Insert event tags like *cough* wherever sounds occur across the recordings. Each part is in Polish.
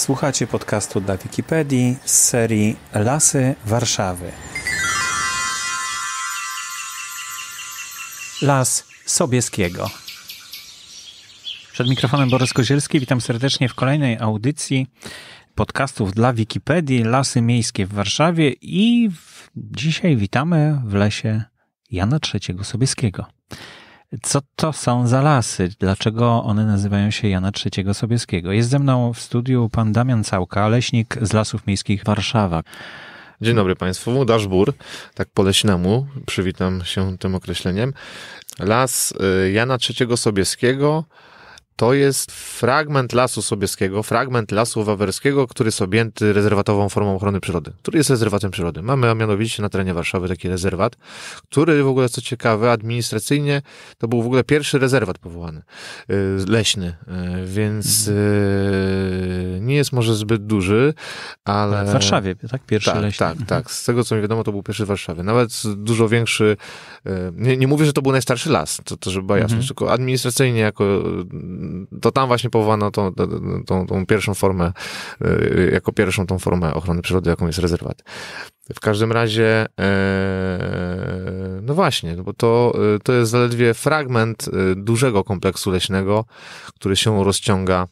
Słuchacie podcastu dla Wikipedii z serii Lasy Warszawy. Las Sobieskiego. Przed mikrofonem Borys Kozielski. Witam serdecznie w kolejnej audycji podcastów dla Wikipedii Lasy Miejskie w Warszawie i w... dzisiaj witamy w lesie Jana III Sobieskiego. Co to są za lasy? Dlaczego one nazywają się Jana III Sobieskiego? Jest ze mną w studiu pan Damian Całka, leśnik z Lasów Miejskich Warszawa. Dzień dobry Państwu. Daszbur, tak po leśnemu, przywitam się tym określeniem. Las y, Jana III Sobieskiego to jest fragment Lasu Sobieskiego, fragment Lasu Wawerskiego, który jest objęty rezerwatową formą ochrony przyrody, który jest rezerwatem przyrody. Mamy a mianowicie na terenie Warszawy taki rezerwat, który w ogóle, co ciekawe, administracyjnie to był w ogóle pierwszy rezerwat powołany, y, leśny, y, więc mhm. Y, nie jest może zbyt duży, ale... W Warszawie, tak? Pierwszy tak, leśny. Tak, mhm. tak. Z tego, co mi wiadomo, to był pierwszy w Warszawie. Nawet dużo większy... Nie, nie mówię, że to był najstarszy las, to, to żeby była mhm. jasność, mhm. tylko administracyjnie jako to tam właśnie powołano tą, tą, tą pierwszą formę, y, jako pierwszą tą formę ochrony przyrody, jaką jest rezerwat. W każdym razie, e, no właśnie, no bo to, y, to jest zaledwie fragment y, dużego kompleksu leśnego, który się rozciąga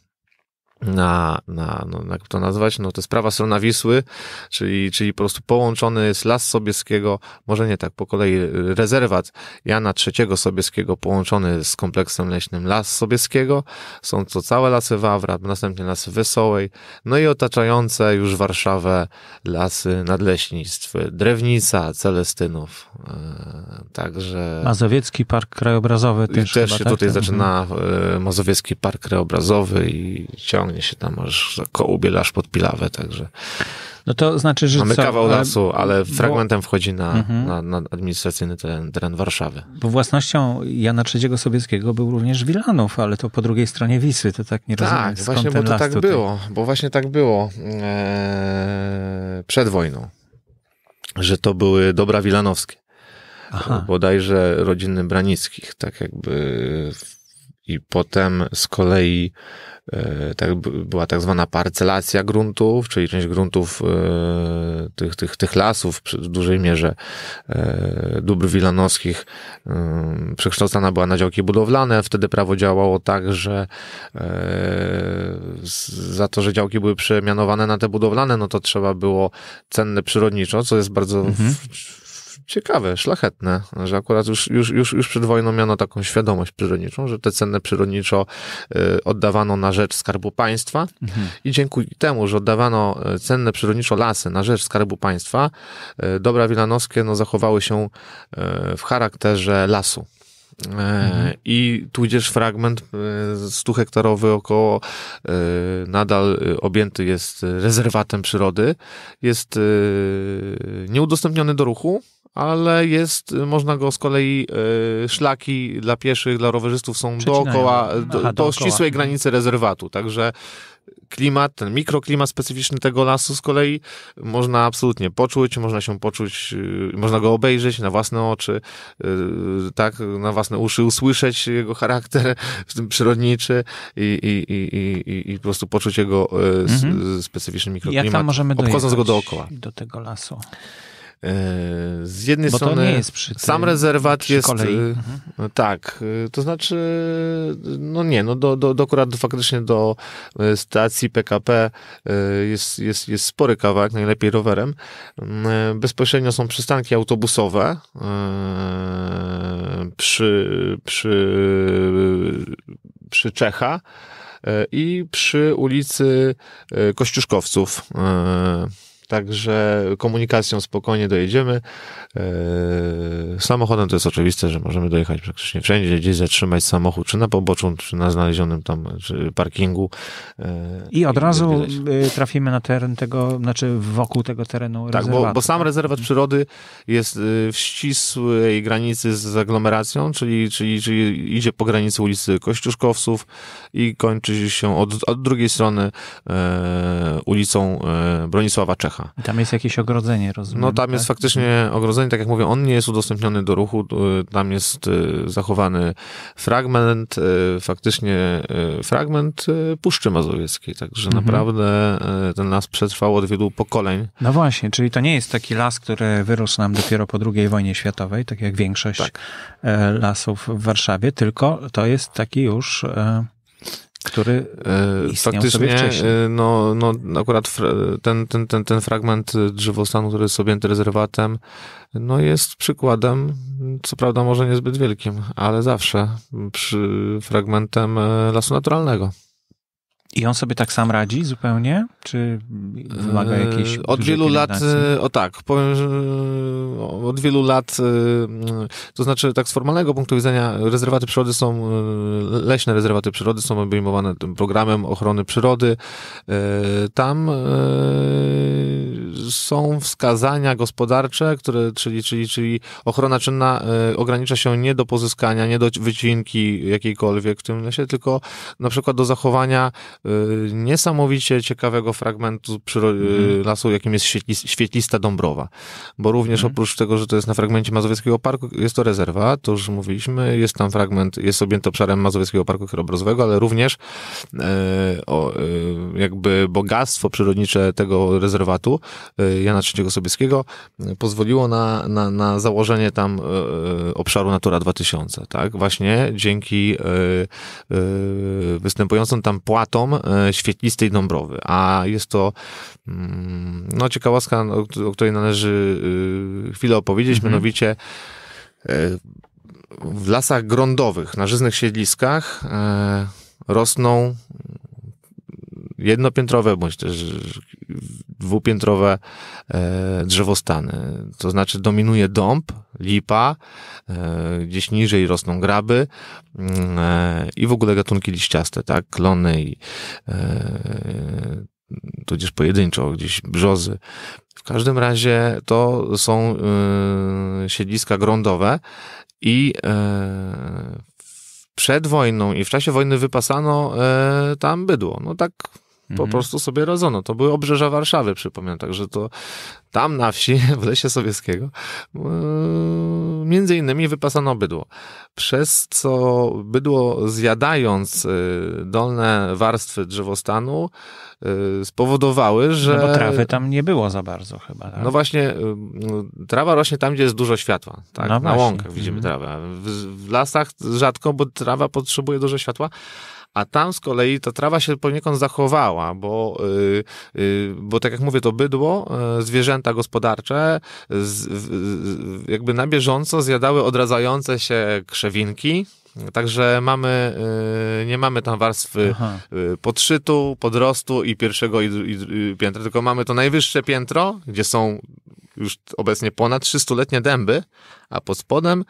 na, na no, jak to nazwać, no to jest prawa strona Wisły, czyli, czyli po prostu połączony jest Las Sobieskiego, może nie tak, po kolei rezerwat Jana III Sobieskiego połączony z kompleksem leśnym Las Sobieskiego, są to całe lasy Wawra, następnie lasy Wesołej, no i otaczające już Warszawę lasy nadleśnictw, Drewnica, Celestynów, e, także... Mazowiecki Park Krajobrazowy też. I też chyba, się tak? tutaj mhm. zaczyna e, Mazowiecki Park Krajobrazowy i ciąg mnie się tam aż kołubielasz pod pilawę, także... No to znaczy, że Mamy co? kawał lasu, ale bo... fragmentem wchodzi na, mhm. na, na, administracyjny teren, teren Warszawy. Bo własnością Jana III Sobieskiego był również Wilanów, ale to po drugiej stronie Wisły, to tak nie tak, rozumiem. Tak, właśnie, bo to tak tutaj? było, bo właśnie tak było e, przed wojną, że to były dobra wilanowskie. Aha. Bodajże rodziny Branickich, tak jakby... I potem z kolei E, tak, była tak zwana parcelacja gruntów, czyli część gruntów e, tych, tych, tych lasów w dużej mierze e, dóbr wilanowskich przekształcana była na działki budowlane. Wtedy prawo działało tak, że za to, że działki były przemianowane na te budowlane, no to trzeba było cenne przyrodniczo, co jest bardzo mhm ciekawe, szlachetne, że akurat już, już, już, już przed wojną miano taką świadomość przyrodniczą, że te cenne przyrodniczo y, oddawano na rzecz Skarbu Państwa mhm. i dzięki temu, że oddawano y, cenne przyrodniczo lasy na rzecz Skarbu Państwa, y, dobra wilanowskie no, zachowały się w charakterze lasu. E, mhm. I tudzież fragment 100 hektarowy około nadal objęty jest rezerwatem przyrody, jest nieudostępniony do ruchu, ale jest, można go z kolei, y, szlaki dla pieszych, dla rowerzystów są dookoła, do, Aha, do ścisłej granicy rezerwatu, także klimat, ten mikroklimat specyficzny tego lasu z kolei można absolutnie poczuć, można się poczuć, y, można go obejrzeć na własne oczy, y, tak, na własne uszy, usłyszeć jego charakter, w tym przyrodniczy i, i, i, i, i po prostu poczuć jego y, mhm. specyficzny mikroklimat, Jak tam możemy obchodząc go dookoła. do tego lasu? E, z jednej Bo strony przy, sam rezerwat przy jest. Kolei. E, mhm. no tak, e, to znaczy, no nie, no do, do, do akurat faktycznie do stacji PKP jest, jest, jest spory kawałek, najlepiej rowerem. Mm, bezpośrednio są przystanki autobusowe przy, przy, przy Czecha i przy ulicy Kościuszkowców. Także komunikacją spokojnie dojedziemy. E, samochodem to jest oczywiste, że możemy dojechać praktycznie wszędzie, gdzieś zatrzymać samochód, czy na poboczu, czy na znalezionym tam parkingu. E, I od I razu y, trafimy na teren tego, znaczy wokół tego terenu tak, bo, bo, sam tak? rezerwat przyrody jest y, w ścisłej granicy z aglomeracją, czyli, czyli, czyli idzie po granicy ulicy Kościuszkowców i kończy się od, od drugiej strony e, ulicą Bronisława Czecha. I tam jest jakieś ogrodzenie, rozumiem? No tam tak? jest faktycznie ogrodzenie, tak jak mówię, on nie jest udostępniony do ruchu, y, tam jest y, zachowany fragment, y, faktycznie fragment Puszczy Mazowieckiej, także mhm. naprawdę ten las przetrwał od wielu pokoleń. No właśnie, czyli to nie jest taki las, który wyrósł nam dopiero po II wojnie światowej, tak jak większość tak. E, lasów w Warszawie, tylko to jest taki już e, który e, istniał faktycznie, wcześniej. E, no, no akurat ten, ten, ten, ten fragment drzewostanu, który jest objęty rezerwatem, no jest przykładem, co prawda może niezbyt wielkim, ale zawsze przy fragmentem e, lasu naturalnego. I on sobie tak sam radzi zupełnie? Czy wymaga yy, jakiejś. od wielu lat, yy, o tak, powiem, że yy, od wielu lat, to znaczy, tak z formalnego punktu widzenia, rezerwaty przyrody są, leśne rezerwaty przyrody są obejmowane tym programem ochrony przyrody. Tam są wskazania gospodarcze, które, czyli, czyli, czyli ochrona czynna ogranicza się nie do pozyskania, nie do wycinki jakiejkolwiek w tym lesie, tylko na przykład do zachowania Y, niesamowicie ciekawego fragmentu mm. lasu, jakim jest świetlista Dąbrowa. Bo również mm. oprócz tego, że to jest na fragmencie Mazowieckiego Parku, jest to rezerwa, to już mówiliśmy, jest tam fragment, jest objęty obszarem Mazowieckiego Parku Krajobrazowego, ale również e, o, e, jakby bogactwo przyrodnicze tego rezerwatu e, Jana III Sobieskiego pozwoliło na, na, na założenie tam obszaru Natura 2000, tak? Właśnie dzięki występującym tam płatom dom e, świetlistej dąbrowy, a jest to mm, no, ciekawostka, o której należy y, chwilę opowiedzieć, mhm. mianowicie e, w lasach grądowych, na żyznych siedliskach e, rosną jednopiętrowe bądź też dwupiętrowe e, drzewostany. To znaczy dominuje dąb, lipa, e, gdzieś niżej rosną graby mm, e, i w ogóle gatunki liściaste, tak, klony i tudzież pojedynczo gdzieś brzozy. W każdym razie to są siedliska grądowe i przed wojną i w czasie wojny wypasano tam bydło. No tak po mhm. prostu sobie radzono. To były obrzeża Warszawy, przypomnę, także to tam na wsi, *laughs* w lesie sowieckiego, e, między innymi wypasano bydło. Przez co bydło zjadając e, dolne warstwy drzewostanu e, spowodowały, no że... No bo trawy tam nie było za bardzo chyba. Tak? No właśnie, no, trawa rośnie tam, gdzie jest dużo światła. Tak? No na właśnie. łąkach widzimy mhm. trawę. W, w lasach rzadko, bo trawa potrzebuje dużo światła a tam z kolei ta trawa się poniekąd zachowała, bo, y, y, bo tak jak mówię, to bydło, y, zwierzęta gospodarcze jakby na bieżąco zjadały odradzające się krzewinki, Także mamy, nie mamy tam warstwy podszytu, podrostu i pierwszego i, i, i piętra, tylko mamy to najwyższe piętro, gdzie są już obecnie ponad 300-letnie dęby, a pod spodem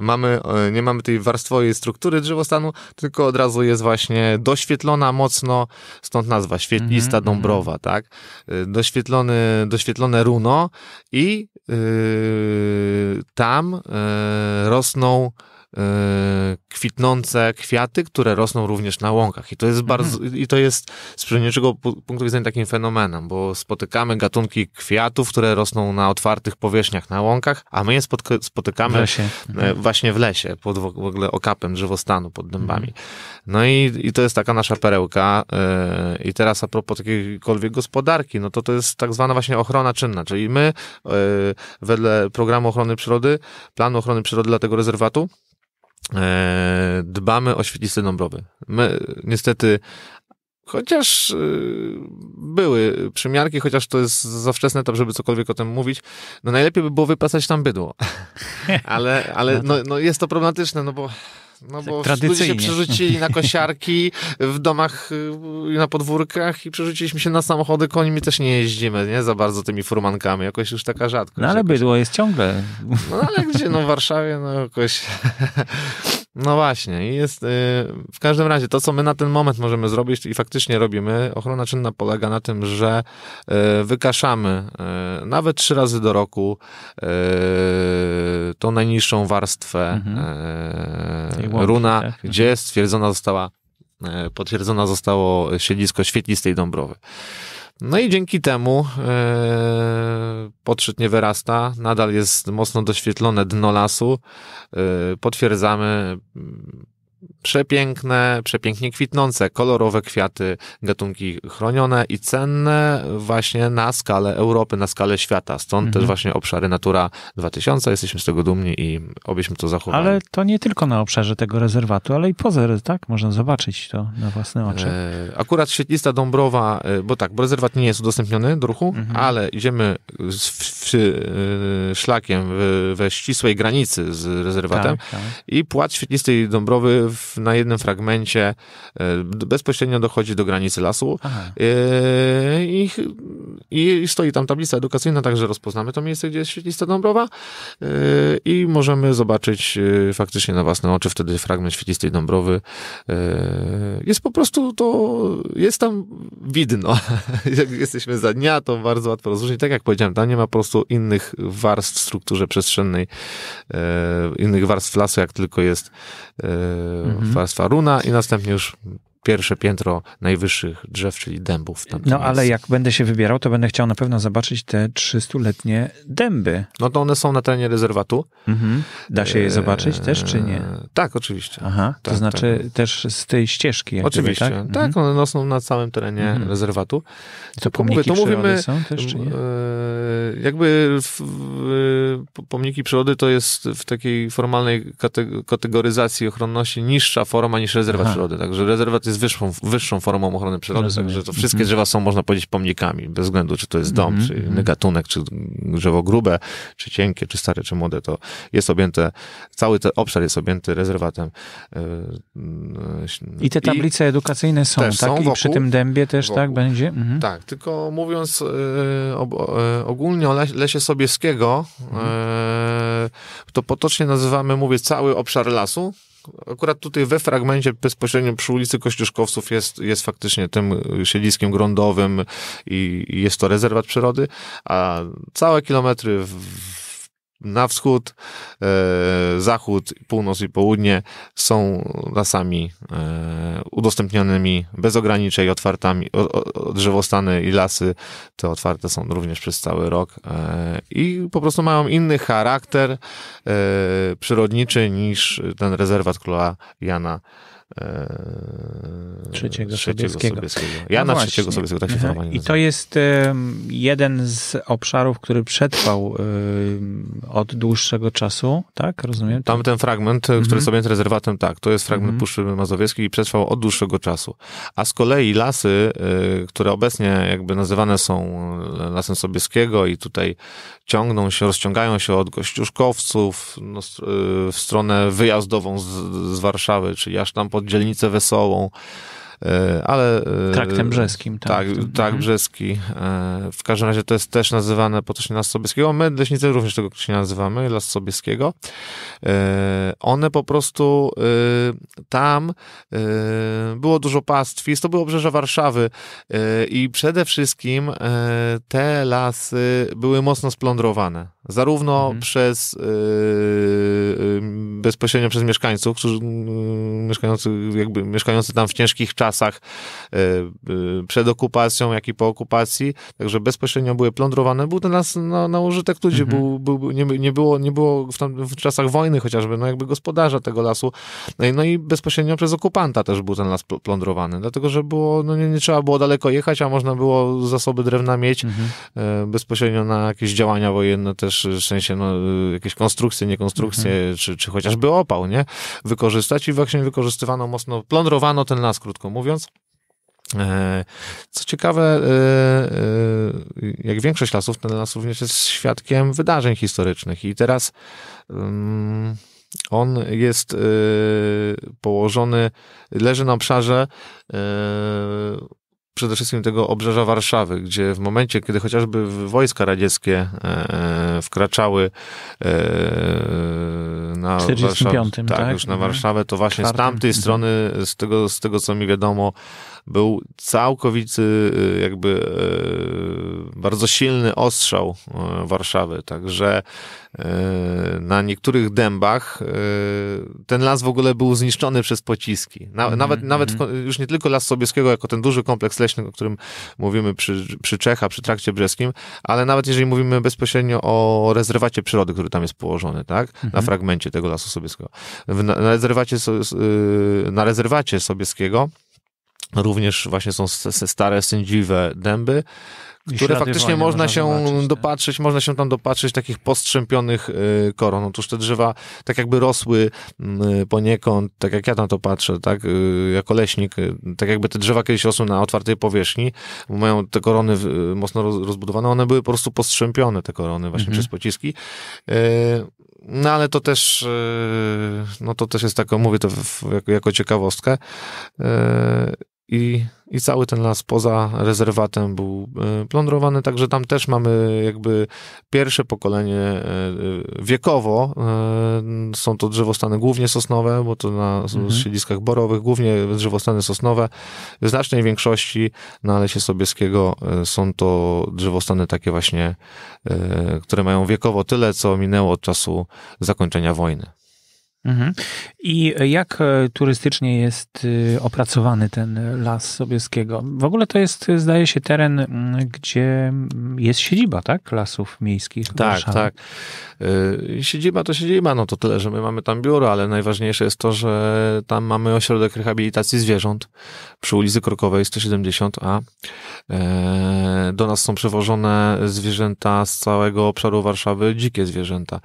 mamy, e, nie mamy tej warstwowej struktury drzewostanu, tylko od razu jest właśnie doświetlona mocno, stąd nazwa świetlista mm-hmm, dąbrowa, tak? E, doświetlony, doświetlone runo i yy, tam yy, rosną E, kwitnące kwiaty, które rosną również na łąkach. I to jest bardzo, mhm. i to jest z przyrodniczego punktu widzenia takim fenomenem, bo spotykamy gatunki kwiatów, które rosną na otwartych powierzchniach, na łąkach, a my je spotykamy w e, mhm. właśnie w lesie, pod w ogóle okapem drzewostanu, pod dębami. Mhm. No i, i to jest taka nasza perełka. E, I teraz a propos jakiejkolwiek gospodarki, no to to jest tak zwana właśnie ochrona czynna, czyli my wedle programu ochrony przyrody, planu ochrony przyrody dla tego rezerwatu, E, dbamy o świetlisty dąbrowy. My niestety Chociaż y, były przymiarki, chociaż to jest za wczesny etap, żeby cokolwiek o tym mówić. No najlepiej by było wypasać tam bydło. *laughs* ale ale no, no, tak. no jest to problematyczne, no bo no tak bo ludzie się przerzucili na kosiarki w domach i y, na podwórkach i przerzuciliśmy się na samochody, końmi też nie jeździmy, nie? Za bardzo tymi furmankami, jakoś już taka rzadkość. No ale jakoś... bydło jest ciągle. No ale gdzie, no w Warszawie, no jakoś... *laughs* No właśnie, jest yy, w każdym razie to, co my na ten moment możemy zrobić i faktycznie robimy, ochrona czynna polega na tym, że yy, wykaszamy yy, nawet trzy razy do roku y, tą najniższą warstwę mhm. Y, runa, tak, mhm. gdzie stwierdzona została, y, potwierdzona zostało siedlisko świetlistej dąbrowy. No i dzięki temu yy, e, podszyt nie wyrasta, nadal jest mocno doświetlone dno lasu. E, potwierdzamy mm, Przepiękne, przepięknie kwitnące, kolorowe kwiaty, gatunki chronione i cenne właśnie na skalę Europy, na skalę świata. Stąd mhm. też właśnie obszary Natura 2000, jesteśmy z tego dumni i obyśmy to zachowali. Ale to nie tylko na obszarze tego rezerwatu, ale i poza, tak? Można zobaczyć to na własne oczy. E, akurat świetlista Dąbrowa, e, bo tak, bo rezerwat nie jest udostępniony do ruchu, mhm. ale idziemy z, w, w, e, szlakiem we ścisłej granicy z rezerwatem tak, tak. i płat świetlistej Dąbrowy w, na jednym fragmencie e, bezpośrednio dochodzi do granicy lasu e, i, i, stoi tam tablica edukacyjna, także rozpoznamy to miejsce, gdzie jest świetlista dąbrowa e, i możemy zobaczyć faktycznie na własne oczy wtedy fragment świetlistej dąbrowy. Jest po prostu to, jest tam widno. *laughs* Jak jesteśmy za dnia, to bardzo łatwo rozróżnić. Tak jak powiedziałem, tam nie ma po prostu innych warstw w strukturze przestrzennej, innych warstw lasu, jak tylko jest mhm. Faruna i następnie już pierwsze piętro najwyższych drzew, czyli dębów. No miejscu. ale jak będę się wybierał, to będę chciał na pewno zobaczyć te 300-letnie dęby. No to one są na terenie rezerwatu. Mhm. Da się je zobaczyć też, czy nie? Eee, tak, oczywiście. Aha, tak, to znaczy tak. też z tej ścieżki. oczywiście, gdyby, tak? tak? Mhm. one są na całym terenie mhm. rezerwatu. to pomniki to mówimy, są też, czy nie? Eee, jakby w, pomniki przyrody to jest w takiej formalnej kategoryzacji ochronności niższa forma niż rezerwat Aha. przyrody. Także rezerwat jest jest wyższą, wyższą formą ochrony przyrody, Rozumiem. także to wszystkie mhm. drzewa są, można powiedzieć, pomnikami, bez względu, czy to jest dom, mm-hmm. czy mhm. inny gatunek, czy drzewo grube, czy cienkie, czy stare, czy młode, to jest objęte, cały ten obszar jest objęty rezerwatem. E, I te tablice I edukacyjne są, tak? Są I wokół, przy tym dębie też, tak? wokół. tak, będzie? Mhm. Tak, tylko mówiąc e, e, ogólnie o lesie Sobieskiego, to potocznie nazywamy, mówię, cały obszar lasu, Akurat tutaj we fragmencie bezpośrednio przy ulicy Kościuszkowców jest, jest faktycznie tym siedliskiem grądowym i jest to rezerwat przyrody, a całe kilometry w na wschód, e, zachód, północ i południe są lasami e, udostępnionymi bez ograniczeń, otwartami, o, o, drzewostany i lasy te otwarte są również przez cały rok e, i po prostu mają inny charakter e, przyrodniczy niż ten rezerwat króla Jana Eee, trzeciego, trzeciego Sobieskiego. Ja no na właśnie. trzeciego Sobieskiego, tak się mhm. I to jest jeden z obszarów, który przetrwał od dłuższego czasu, tak? Rozumiem? Tam ten fragment, mhm. który sobie jest rezerwatem, tak, to jest fragment mhm. Puszczy Mazowieckiej i przetrwał od dłuższego czasu. A z kolei lasy, y, które obecnie jakby nazywane są e, Lasem Sobieskiego i tutaj ciągną się, rozciągają się od Gościuszkowców no, y, w stronę wyjazdową z, z Warszawy, czyli aż tam po pod dzielnicę Wesołą. E, ale... E, Traktem brzeskim, tak. Tak, mhm. tak brzeski. E, w każdym razie to jest też nazywane potocznie Las Sobieskiego. My, leśnicy, również tego się nazywamy, Las Sobieskiego. One po prostu tam było dużo pastwisk, to było obrzeże Warszawy i przede wszystkim te lasy były mocno splądrowane. Zarówno mhm. przez bezpośrednio przez mieszkańców, którzy mieszkający, jakby, mieszkający tam w ciężkich czasach, czasach e, e, przed okupacją, jak i po okupacji, także bezpośrednio były plądrowane, był to nas na, no, na użytek ludzi, mhm. był, był, nie, nie, było, nie było w, tam, w, czasach wojny chociażby, no jakby gospodarza tego lasu, no i, no i bezpośrednio przez okupanta też był ten las plądrowany, dlatego, że było, no nie, nie trzeba było daleko jechać, a można było zasoby drewna mieć mhm. E, bezpośrednio na jakieś działania wojenne też, w sensie no, jakieś konstrukcje, niekonstrukcje, mhm. czy, czy chociażby opał, nie? Wykorzystać i właśnie wykorzystywano mocno, plądrowano ten las, krótko mówiąc. E, co ciekawe, e, e, jak większość lasów, ten las również jest świadkiem wydarzeń historycznych i teraz mm, on jest położony, leży na obszarze przede wszystkim tego obrzeża Warszawy, gdzie w momencie, kiedy chociażby wojska radzieckie e, e, wkraczały e, na, 45, tak, tak? na Warszawę, to mhm. właśnie z tamtej mhm. strony, z tego, z tego co mi wiadomo, był całkowity jakby y, bardzo silny ostrzał y, Warszawy, także y, na niektórych dębach ten las w ogóle był zniszczony przez pociski. Mhm, nawet, mm -hmm. nawet w, już nie tylko Las Sobieskiego, jako ten duży kompleks leśny, o którym mówimy przy, przy Czecha, przy Trakcie Brzeskim, ale nawet jeżeli mówimy bezpośrednio o rezerwacie przyrody, który tam jest położony, tak? Mm -hmm. Na mhm. fragmencie tego Lasu Sobieskiego. W, na, na, rezerwacie, na rezerwacie Sobieskiego Również właśnie są stare, sędziwe dęby, które faktycznie można się zobaczyć, tak? dopatrzyć, nie? można się tam dopatrzyć takich postrzępionych y, koron. Otóż te drzewa tak jakby rosły mm, y, poniekąd, tak jak ja na to patrzę, tak, y, jako leśnik, tak jakby te drzewa kiedyś rosły na otwartej powierzchni, mają te korony mocno rozbudowane, one były po prostu postrzępione, te korony właśnie mhm. przez pociski. No ale to też, no to też jest taką, mówię to jako ciekawostkę i, i cały ten las poza rezerwatem był e, plądrowany, także tam też mamy jakby pierwsze pokolenie e, e, wiekowo. Są to drzewostany głównie sosnowe, bo to na mhm. siedliskach borowych, głównie drzewostany sosnowe. W znacznej większości na Lesie Sobieskiego są to drzewostany takie właśnie, które mają wiekowo tyle, co minęło od czasu zakończenia wojny. Mhm. I jak e, turystycznie jest y, opracowany ten las Sobieskiego? W ogóle to jest, zdaje się, teren, gdzie jest siedziba, tak? Lasów miejskich. Tak, Warszawy. tak. Y, siedziba to siedziba, no to tyle, że my mamy tam biuro, ale najważniejsze jest to, że tam mamy ośrodek rehabilitacji zwierząt przy ulicy Krokowej 170A. E, do nas są przewożone zwierzęta z całego obszaru Warszawy, dzikie zwierzęta.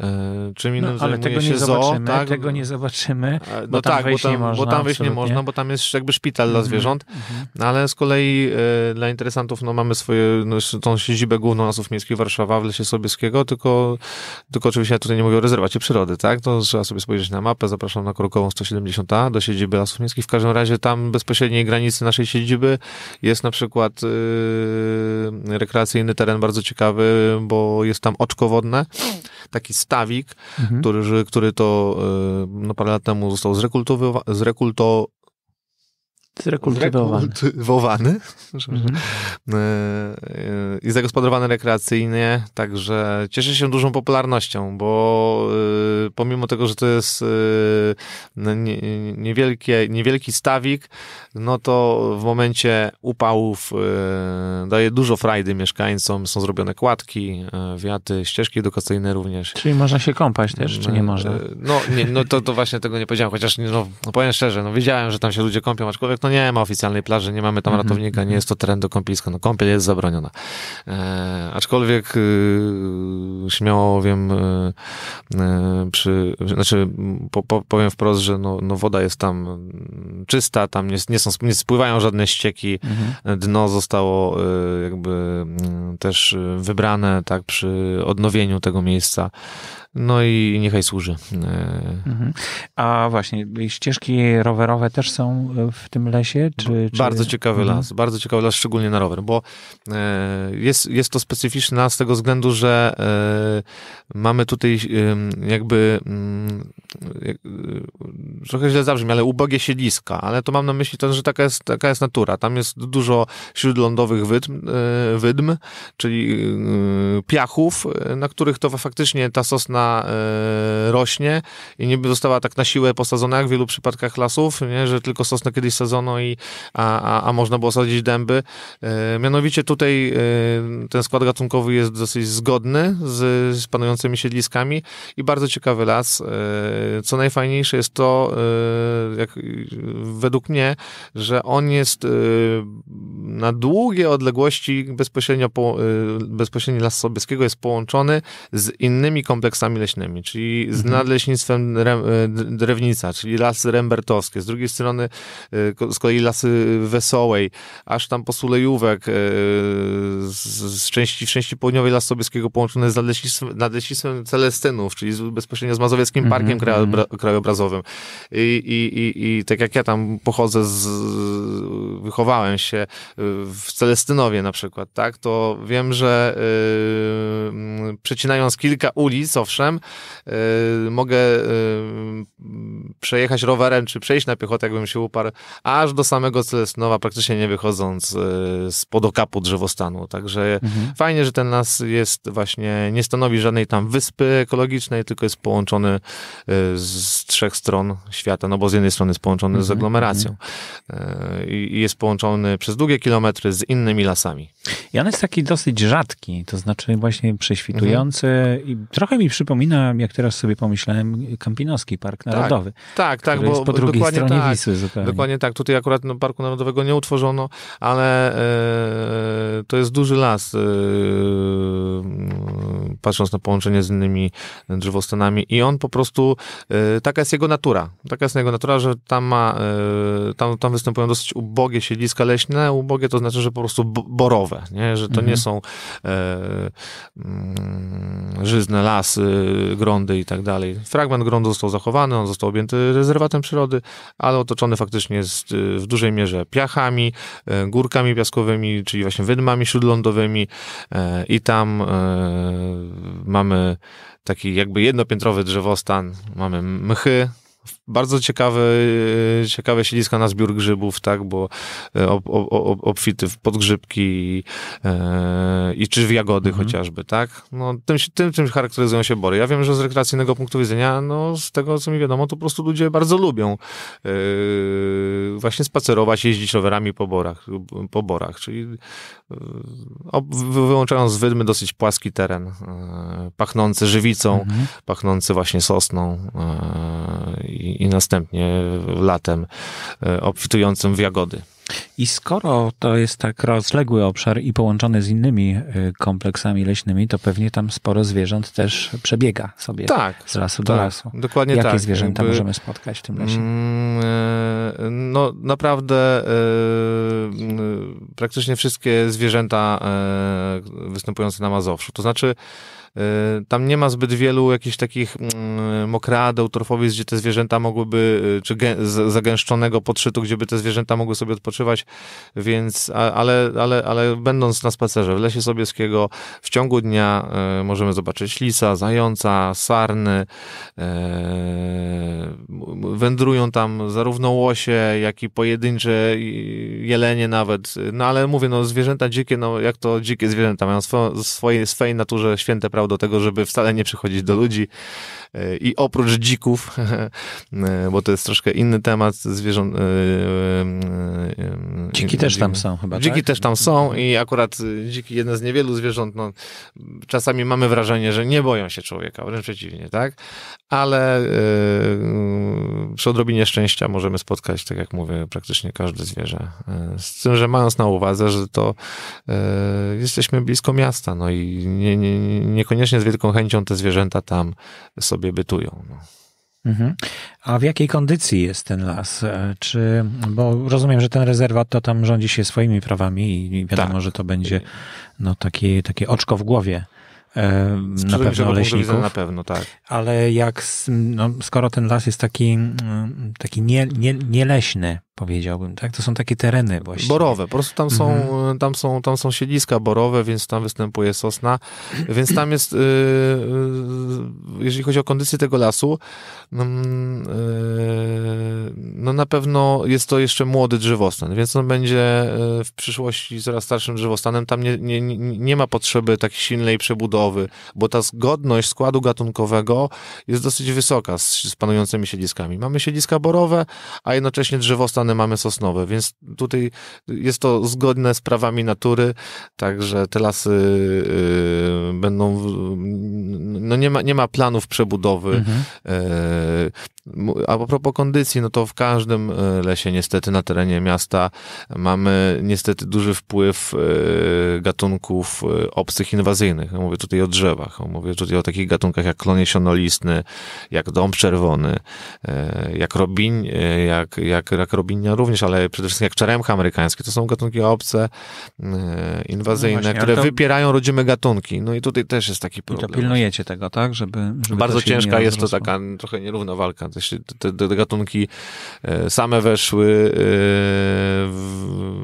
E, czym no, innym no, ale zajmuje tego nie się zobaczymy zobaczymy, tak. tego nie zobaczymy, no tam tak, wejść bo tam, nie można. Bo tam wejść nie można, bo tam jest jakby szpital dla mhm, zwierząt, mhm. no, ale z kolei e, dla interesantów no, mamy swoje, no, tą siedzibę główną Lasów Miejskich Warszawa w Lesie Sobieskiego, tylko, tylko oczywiście ja tutaj nie mówię o rezerwacie przyrody, tak? To trzeba sobie spojrzeć na mapę, zapraszam na Krokową 170a do siedziby Lasów Miejskich. W każdym razie tam bezpośredniej granicy naszej siedziby jest na przykład e, rekreacyjny teren bardzo ciekawy, bo jest tam oczko wodne, taki stawik, mhm. który, który to E, no, parę lat temu został zrekultowywa- zrekulto, zrekultywowany. mhm. E, e, i zagospodarowany rekreacyjnie, także cieszy się dużą popularnością, bo e, pomimo tego, że to jest no, niewielkie, niewielki stawik, no to w momencie upałów daje dużo frajdy mieszkańcom, są zrobione kładki, wiaty, ścieżki edukacyjne również. Czyli można się kąpać też, czy nie można? No, nie, no to, to właśnie tego nie powiedziałem, chociaż no, powiem szczerze, no wiedziałem, że tam się ludzie kąpią, aczkolwiek no nie ma oficjalnej plaży, nie mamy tam mhm, ratownika, nie mhm. jest to teren do kąpieliska, no kąpiel jest zabroniona. E, aczkolwiek e, śmiało wiem, e, przy, znaczy po, po, powiem wprost, że no, no, woda jest tam mm, czysta, tam nie, nie, są, nie spływają żadne ścieki, mhm. dno zostało jakby mm, też wybrane tak przy odnowieniu tego miejsca. No i niechaj służy. E, mhm. A właśnie, ścieżki rowerowe też są e, w tym lesie? Czy, czy... Bardzo ciekawy mhm. las, bardzo ciekawy las, szczególnie na rower, bo e, jest, jest to specyficzny las z tego względu, że mamy tutaj jakby mm, trochę źle zabrzmi, ale ubogie siedliska, ale to mam na myśli to, że taka jest, taka jest natura. Tam jest dużo śródlądowych wydm, wydm czyli piachów, na których to faktycznie ta sosna E, rośnie i niby została tak na siłę posadzona, jak w wielu przypadkach lasów, nie? że tylko sosnę kiedyś sadzono i, a, a, a można było sadzić dęby. E, mianowicie tutaj e, ten skład gatunkowy jest dosyć zgodny z, z panującymi siedliskami i bardzo ciekawy las. Co najfajniejsze jest to, jak, według mnie, że on jest na długie odległości bezpośrednio, po, bezpośrednio Las Sobieskiego jest połączony z innymi kompleksami obszarami leśnymi, czyli z mhm. nadleśnictwem e, Drewnica, czyli lasy rembertowskie, z drugiej strony e, z kolei lasy Wesołej, aż tam po Sulejówek, e, z części, części południowej Las Sobieskiego połączone z nadleśnictwem, nadleśnictwem Celestynów, czyli bezpośrednio z Mazowieckim mhm, Parkiem mhm. Krajobrazowym. I, i, i, I tak jak ja tam pochodzę, z, wychowałem się w Celestynowie na przykład, tak, to wiem, że yy, przecinając kilka ulic, owszem, owszem, y, mogę y, przejechać rowerem, czy przejść na piechotę, jakbym się uparł, aż do samego Celestnowa, praktycznie nie wychodząc y, spod okapu drzewostanu. Także mhm. fajnie, że ten las jest właśnie, nie stanowi żadnej tam wyspy ekologicznej, tylko jest połączony z trzech stron świata, no bo z jednej strony jest połączony mhm. z aglomeracją mhm. i jest połączony przez długie kilometry z innymi lasami. I on jest taki dosyć rzadki, to znaczy właśnie prześwitujący mhm. i trochę mi przypomina, jak teraz sobie pomyślałem, Kampinoski Park tak, Narodowy. Tak, tak, tak bo po drugiej dokładnie stronie tak, Wisły zupełnie. Dokładnie tak. Tutaj akurat no, Parku Narodowego nie utworzono, ale e, to jest duży las, e, patrząc na połączenie z innymi drzewostanami i on po prostu, e, taka jest jego natura. Taka jest jego natura, że tam ma, e, tam, tam występują dosyć ubogie siedliska leśne, ubogie to znaczy, że po prostu borowe, nie? nie? że to mhm. nie są e, mm, żyzne lasy, grądy i tak dalej. Fragment grądu został zachowany, on został objęty rezerwatem przyrody, ale otoczony faktycznie jest e, w dużej mierze piachami, e, górkami piaskowymi, czyli właśnie wydmami śródlądowymi e, i tam e, mamy taki jakby jednopiętrowy drzewostan, mamy mchy, bardzo ciekawe, e, ciekawe siedliska na zbiór grzybów, tak, bo e, ob, ob, obfity w podgrzybki i, e, i czy w jagody mhm. chociażby, tak. No, tym, tym, tym charakteryzują się bory. Ja wiem, że z rekreacyjnego punktu widzenia, no z tego co mi wiadomo, to po prostu ludzie bardzo lubią właśnie spacerować, jeździć rowerami po borach, po borach czyli wyłączając wyłączając wydmy dosyć płaski teren, pachnący żywicą, mhm. pachnący właśnie sosną i i, następnie latem e, obfitującym w jagody. I skoro to jest tak rozległy obszar i połączony z innymi e, kompleksami leśnymi, to pewnie tam sporo zwierząt też przebiega sobie tak, z lasu tak, do lasu. Dokładnie Jakie tak. zwierzęta Jakby, możemy spotkać w tym lesie? Mm, e, no naprawdę praktycznie wszystkie zwierzęta występujące na Mazowszu. To znaczy Y, tam nie ma zbyt wielu jakichś takich mm, mokradeł, torfowisk, gdzie te zwierzęta mogłyby, y, czy zagęszczonego podszytu, gdzie by te zwierzęta mogły sobie odpoczywać, więc, ale, ale, ale będąc na spacerze w Lesie Sobieskiego, w ciągu dnia y, możemy zobaczyć lisa, zająca, sarny, wędrują tam zarówno łosie, jak i pojedyncze jelenie nawet, no ale mówię, no zwierzęta dzikie, no jak to dzikie zwierzęta, mają swoje, swej naturze święte prawo zachęcał do tego, żeby wcale nie przychodzić do ludzi, i oprócz dzików, *laughs* bo to jest troszkę inny temat, zwierząt. E, e, e, dziki też tam są chyba. Dziki tak? też tam są i akurat dziki, jedne z niewielu zwierząt, no, czasami mamy wrażenie, że nie boją się człowieka, wręcz przeciwnie, tak? Ale yy, przy odrobinie szczęścia możemy spotkać, tak jak mówię, praktycznie każde zwierzę. Z tym, że mając na uwadze, że to yy, jesteśmy blisko miasta, no i nie, nie, niekoniecznie z wielką chęcią te zwierzęta tam sobie sobie bytują. No. Mhm. A w jakiej kondycji jest ten las? E, czy, bo rozumiem, że ten rezerwat to tam rządzi się swoimi prawami i wiadomo, tak. że to będzie no, takie, takie oczko w głowie. E, na pewno leśników. Na pewno, tak. Ale jak, no, skoro ten las jest taki, mm, taki nieleśny, nie, nie, nie leśny, powiedziałbym, tak? To są takie tereny właśnie. Borowe, po prostu tam są, mhm. E, tam są, tam są siedliska borowe, więc tam występuje sosna, *clears throat* więc tam jest, e, e, jeżeli chodzi o kondycję tego lasu, mm, no na pewno jest to jeszcze młody drzewostan, więc on będzie w przyszłości coraz starszym drzewostanem, tam nie, nie, nie ma potrzeby takiej silnej przebudowy, bo ta zgodność składu gatunkowego jest dosyć wysoka z, z panującymi siedliskami. Mamy siedliska borowe, a jednocześnie drzewostan strony mamy sosnowe, więc tutaj jest to zgodne z prawami natury, także te lasy y, będą, no nie ma, nie ma planów przebudowy. Mhm. Y, a po propos kondycji, no to w każdym y, lesie niestety na terenie miasta mamy niestety duży wpływ gatunków obcych inwazyjnych. Mówię tutaj o drzewach, mówię tutaj o takich gatunkach jak klonie sionolistny, jak dąb czerwony, jak robin, jak, jak, jak robin również, ale przede wszystkim jak czeremcha amerykańskie, to są gatunki obce, e, inwazyjne, no właśnie, które to... wypierają rodzime gatunki. No i tutaj też jest taki problem. I to pilnujecie tego, tak? Żeby, żeby Bardzo ciężka jest to taka trochę nierówna walka. Te, te, te gatunki e, same weszły e, w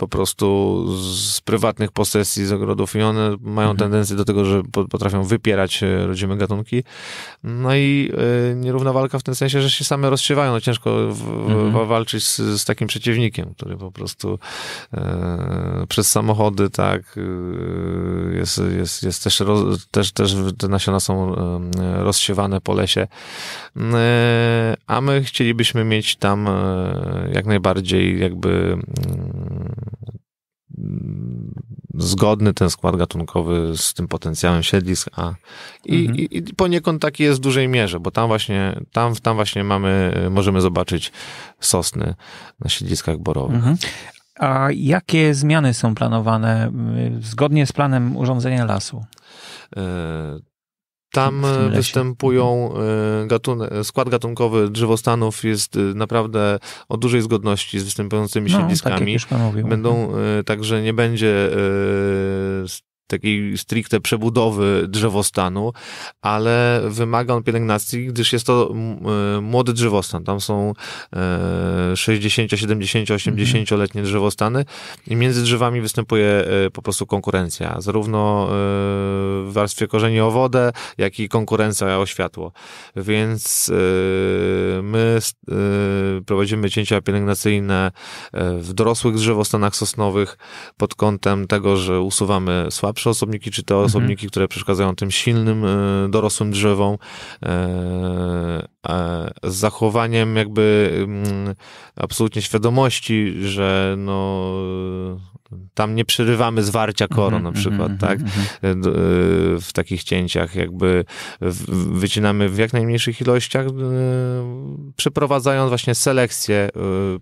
po prostu z prywatnych posesji, z ogrodów i one mają mhm. tendencję do tego, że potrafią wypierać e, rodzime gatunki. No i e, nierówna walka w tym sensie, że się same rozsiewają. No ciężko w, mhm. walczyć z, z, takim przeciwnikiem, który po prostu e, przez samochody, tak, e, jest, jest, jest też, roz, też, też te nasiona są rozsiewane po lesie. E, a my chcielibyśmy mieć tam jak najbardziej jakby mm, Mm, zgodny ten skład gatunkowy z tym potencjałem siedlisk A. I, mhm. i, poniekąd taki jest w dużej mierze, bo tam właśnie, tam, tam właśnie mamy, możemy zobaczyć sosny na siedliskach borowych. Mhm. A jakie zmiany są planowane y, zgodnie z planem urządzenia lasu? E, tam e, występują mhm. e, gatunek, skład gatunkowy drzewostanów jest e, naprawdę o dużej zgodności z występującymi siedliskami. No, tak Będą, mhm. także nie będzie takiej stricte przebudowy drzewostanu, ale wymaga on pielęgnacji, gdyż jest to e, młody drzewostan. Tam są 60, 70, 80-letnie drzewostany i między drzewami występuje e, po prostu konkurencja, zarówno e, w warstwie korzeni o wodę, jak i konkurencja o światło. Więc my prowadzimy cięcia pielęgnacyjne w dorosłych drzewostanach sosnowych pod kątem tego, że usuwamy słabsze słabsze osobniki, czy te mhm. osobniki, które przeszkadzają tym silnym, e, dorosłym drzewom, e, e, z zachowaniem jakby mm, absolutnie świadomości, że no tam nie przerywamy zwarcia koron mm, na mhm, przykład, mm, tak? Mm, w takich cięciach jakby wycinamy w jak najmniejszych ilościach, przeprowadzając właśnie selekcję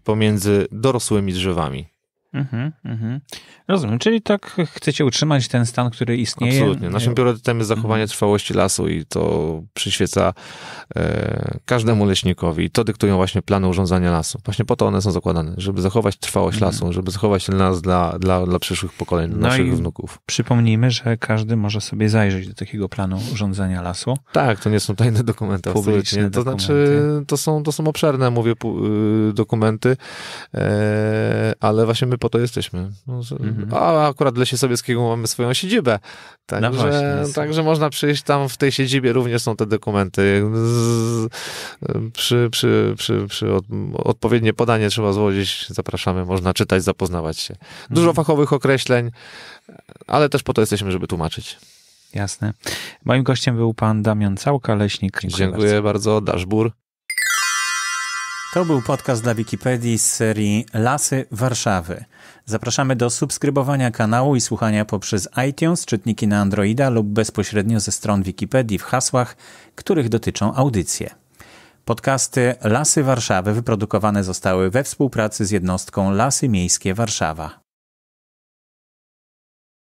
pomiędzy dorosłymi drzewami. Mhm, mhm. Rozumiem, czyli tak chcecie utrzymać ten stan, który istnieje. Absolutnie. Naszym e, priorytetem jest zachowanie mhm. trwałości lasu i to przyświeca e, każdemu leśnikowi. I to dyktują właśnie plany urządzania lasu. Właśnie po to one są zakładane, żeby zachować trwałość mhm. lasu, żeby zachować ten las dla, dla, dla przyszłych pokoleń, no naszych wnuków. Przypomnijmy, że każdy może sobie zajrzeć do takiego planu urządzania lasu. Tak, to nie są tajne dokumenty. Publiczne absolutnie. To znaczy, dokumenty. znaczy, to są, to są obszerne, mówię, y, dokumenty, e, ale właśnie my po to jesteśmy. No, mhm. A akurat dla Lesie Sobieskiego mamy swoją siedzibę. Także, no właśnie, no także można przyjść tam w tej siedzibie, również są te dokumenty. przy, przy, przy, przy od, odpowiednie podanie trzeba złożyć, zapraszamy, można czytać, zapoznawać się. Dużo mhm. fachowych określeń, ale też po to jesteśmy, żeby tłumaczyć. Jasne. Moim gościem był pan Damian Całka, leśnik. Dziękuję, Dziękuję bardzo. bardzo. Daszbur. To był podcast dla Wikipedii z serii Lasy Warszawy. Zapraszamy do subskrybowania kanału i słuchania poprzez iTunes, czytniki na Androida lub bezpośrednio ze stron Wikipedii w hasłach, których dotyczą audycje. Podcasty Lasy Warszawy wyprodukowane zostały we współpracy z jednostką Lasy Miejskie Warszawa.